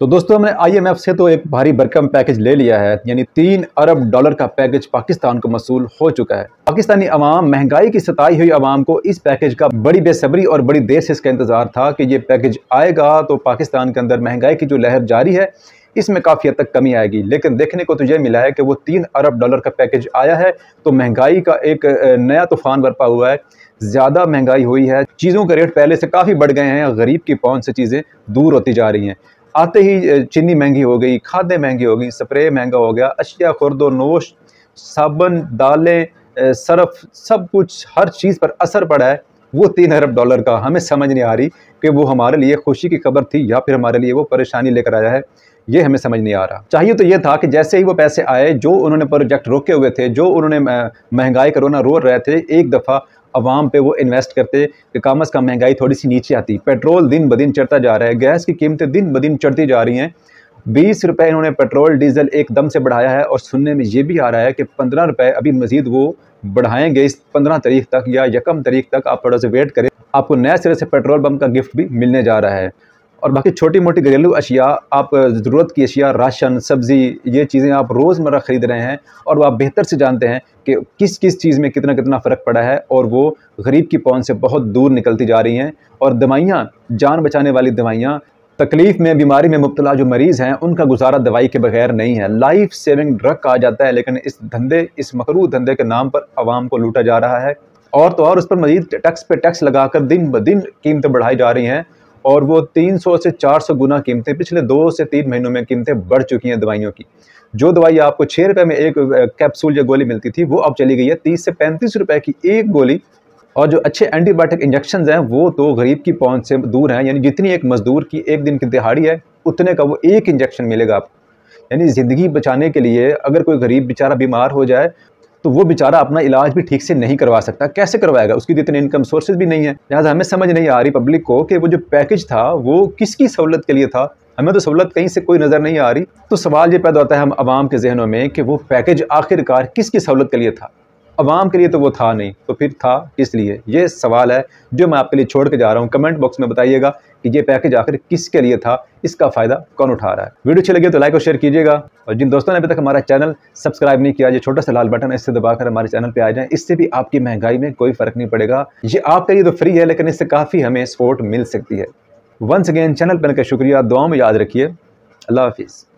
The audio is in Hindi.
तो दोस्तों हमने आईएमएफ से तो एक भारी भरकम पैकेज ले लिया है यानी तीन अरब डॉलर का पैकेज पाकिस्तान को मसूल हो चुका है पाकिस्तानी अवाम महंगाई की सताई हुई अवाम को इस पैकेज का बड़ी बेसब्री और बड़ी देर से इसका इंतजार था कि ये पैकेज आएगा तो पाकिस्तान के अंदर महंगाई की जो लहर जारी है इसमें काफ़ी हद तक कमी आएगी लेकिन देखने को तो यह मिला है कि वो तीन अरब डॉलर का पैकेज आया है तो महंगाई का एक नया तूफान बरपा हुआ है ज़्यादा महंगाई हुई है चीज़ों के रेट पहले से काफ़ी बढ़ गए हैं गरीब की पहुँच से चीज़ें दूर होती जा रही हैं आते ही चीनी महंगी हो गई खादें महंगी हो गई स्प्रे महंगा हो गया अशिया खुरद नोश साबन दालें सरफ सब कुछ हर चीज़ पर असर पड़ा है वो तीन अरब डॉलर का हमें समझ नहीं आ रही कि वो हमारे लिए खुशी की खबर थी या फिर हमारे लिए वो परेशानी लेकर आया है ये हमें समझ नहीं आ रहा चाहिए तो ये था कि जैसे ही वो पैसे आए जो उन्होंने प्रोजेक्ट रोके हुए थे जो उन्होंने महंगाई करोना रो रहे थे एक दफ़ा आवाम पे वो इन्वेस्ट करते कि कम अज़ कम महंगाई थोड़ी सी नीचे आती पेट्रोल दिन ब दिन चढ़ता जा रहा है गैस की कीमतें दिन ब दिन चढ़ती जा रही हैं बीस रुपये इन्होंने पेट्रोल डीजल एकदम से बढ़ाया है और सुनने में ये भी आ रहा है कि पंद्रह रुपये अभी मज़ीद वो बढ़ाएंगे इस पंद्रह तारीख तक या यकम तारीख तक आप थोड़ा सा वेट करें आपको नए सिरे से पेट्रोल पम्प का गिफ्ट भी मिलने जा रहा है और बाकी छोटी मोटी घरेलू अशिया आप ज़रूरत की अशिया राशन सब्ज़ी ये चीज़ें आप रोज़मर्रा ख़रीद रहे हैं और वो आप बेहतर से जानते हैं कि किस किस चीज़ में कितना कितना फ़र्क पड़ा है और वो गरीब की पहुँच से बहुत दूर निकलती जा रही हैं और दवाइयाँ जान बचाने वाली दवाइयाँ तकलीफ़ में बीमारी में मुबतला जो मरीज़ हैं उनका गुजारा दवाई के बगैर नहीं है लाइफ सेविंग ड्रग कहा जाता है लेकिन इस धंधे इस मकरू धंधे के नाम पर आवाम को लूटा जा रहा है और तो और उस पर मजीद टैक्स पे टैक्स लगाकर दिन ब दिन कीमतें बढ़ाई जा रही हैं और वो 300 से 400 गुना कीमतें पिछले दो से तीन महीनों में कीमतें बढ़ चुकी हैं दवाइयों की जो दवाई आपको छः रुपये में एक कैप्सूल या गोली मिलती थी वो अब चली गई है तीस से पैंतीस रुपये की एक गोली और जो अच्छे एंटीबायोटिक इंजेक्शन हैं वो तो गरीब की पहुँच से दूर हैं यानी जितनी एक मजदूर की एक दिन की दिहाड़ी है उतने का वो एक इंजेक्शन मिलेगा आपको यानी ज़िंदगी बचाने के लिए अगर कोई गरीब बेचारा बीमार हो जाए तो वो बेचारा अपना इलाज भी ठीक से नहीं करवा सकता कैसे करवाएगा उसकी जितने इतने इनकम सोर्सेज भी नहीं है लिहाजा हमें समझ नहीं आ रही पब्लिक को कि वो जो पैकेज था वो किसकी सहूलत के लिए था हमें तो सहूलत कहीं से कोई नज़र नहीं आ रही तो सवाल ये पैदा होता है हम आवाम के जहनों में कि वो पैकेज आखिरकार किसकी सहूलत के लिए था आवाम के लिए तो वो था नहीं तो फिर था किस लिए ये सवाल है जो मैं आपके लिए छोड़ के जा रहा हूँ कमेंट बॉक्स में बताइएगा कि ये पैकेज आखिर किसके लिए था इसका फ़ायदा कौन उठा रहा है वीडियो अच्छी लगी तो लाइक और शेयर कीजिएगा और जिन दोस्तों ने अभी तक हमारा चैनल सब्सक्राइब नहीं किया ये छोटा सा लाल बटन इससे दबाकर हमारे चैनल पर आ जाए इससे भी आपकी महंगाई में कोई फ़र्क नहीं पड़ेगा ये आपके लिए तो फ्री है लेकिन इससे काफ़ी हमें सपोर्ट मिल सकती है वंस अगेन चैनल पर का शुक्रिया दुआ में याद रखिए अल्लाह हाफिज़